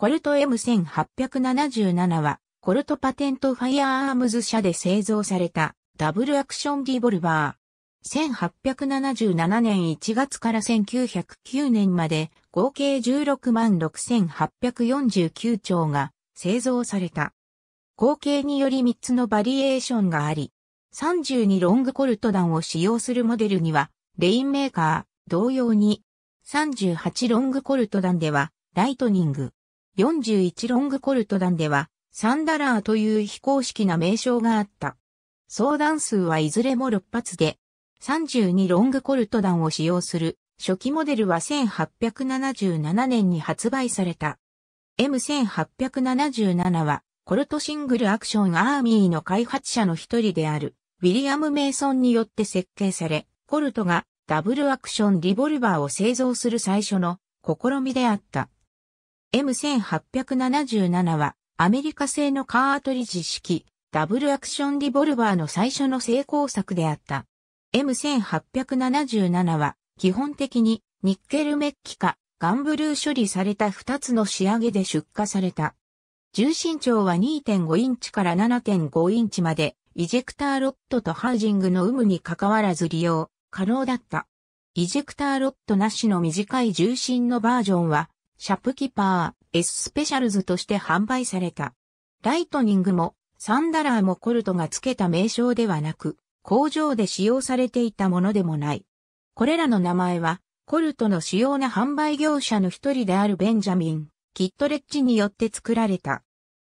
コルト M1877 は、コルトパテントファイアーアームズ社で製造されたダブルアクションディボルバー。1877年1月から1909年まで合計16 6849丁が製造された。合計により3つのバリエーションがあり、32ロングコルト弾を使用するモデルには、レインメーカー同様に、38ロングコルト弾では、ライトニング、41ロングコルト団では、サンダラーという非公式な名称があった。相談数はいずれも6発で、32ロングコルト弾を使用する初期モデルは1877年に発売された。M1877 はコルトシングルアクションアーミーの開発者の一人であるウィリアム・メイソンによって設計され、コルトがダブルアクションリボルバーを製造する最初の試みであった。M1877 はアメリカ製のカートリッジ式ダブルアクションリボルバーの最初の成功作であった。M1877 は基本的にニッケルメッキかガンブルー処理された2つの仕上げで出荷された。重心長は2.5インチから7.5インチまで、イジェクターロットとハウジングの有無に関わらず利用可能だった。イジェクターロットなしの短い重心のバージョンはシャプキパー S スペシャルズとして販売された。ライトニングもサンダラーもコルトが付けた名称ではなく、工場で使用されていたものでもない。これらの名前は、コルトの主要な販売業者の一人であるベンジャミン、キットレッジによって作られた。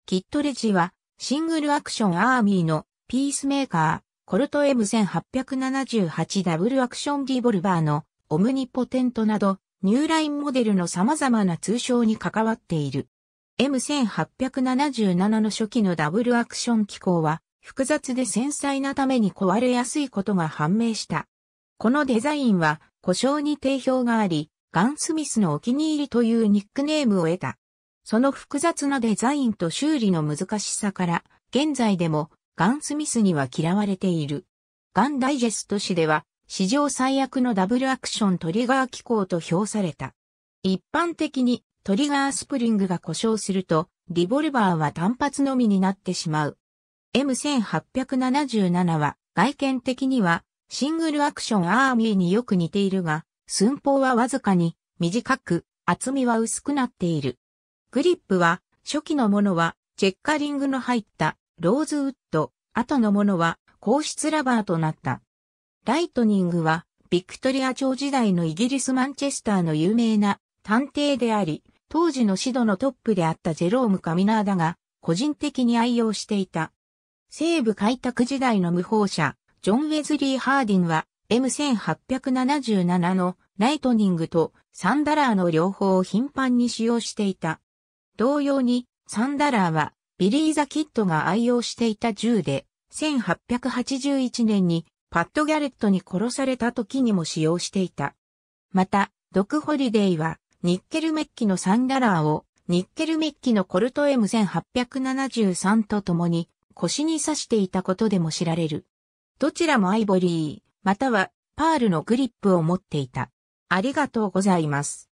キットレッジは、シングルアクションアーミーのピースメーカー、コルト M1878 ダブルアクションディボルバーのオムニポテントなどニューラインモデルの様々な通称に関わっている。M1877 の初期のダブルアクション機構は複雑で繊細なために壊れやすいことが判明した。このデザインは故障に定評があり、ガンスミスのお気に入りというニックネームを得た。その複雑なデザインと修理の難しさから、現在でもガンスミスには嫌われている。ガンダイジェスト誌では史上最悪のダブルアクショントリガー機構と評された。一般的にトリガースプリングが故障すると、リボルバーは単発のみになってしまう。M1877 は外見的にはシングルアクションアーミーによく似ているが、寸法はわずかに短く、厚みは薄くなっている。グリップは初期のものはチェッカリングの入ったローズウッド、後のものは硬質ラバーとなった。ライトニングは、ビクトリア朝時代のイギリスマンチェスターの有名な探偵であり、当時のシドのトップであったジェローム・カミナーだが、個人的に愛用していた。西部開拓時代の無法者、ジョン・ウェズリー・ハーディンは、M1877 のライトニングとサンダラーの両方を頻繁に使用していた。同様に、サンダラーは、ビリー・ザ・キッドが愛用していた銃で、1881年にパッド・ギャレットに殺された時にも使用していた。また、ドク・ホリデイは、ニッケルメッキのサンダラーを、ニッケルメッキのコルト M1873 と共に、腰に刺していたことでも知られる。どちらもアイボリー、または、パールのグリップを持っていた。ありがとうございます。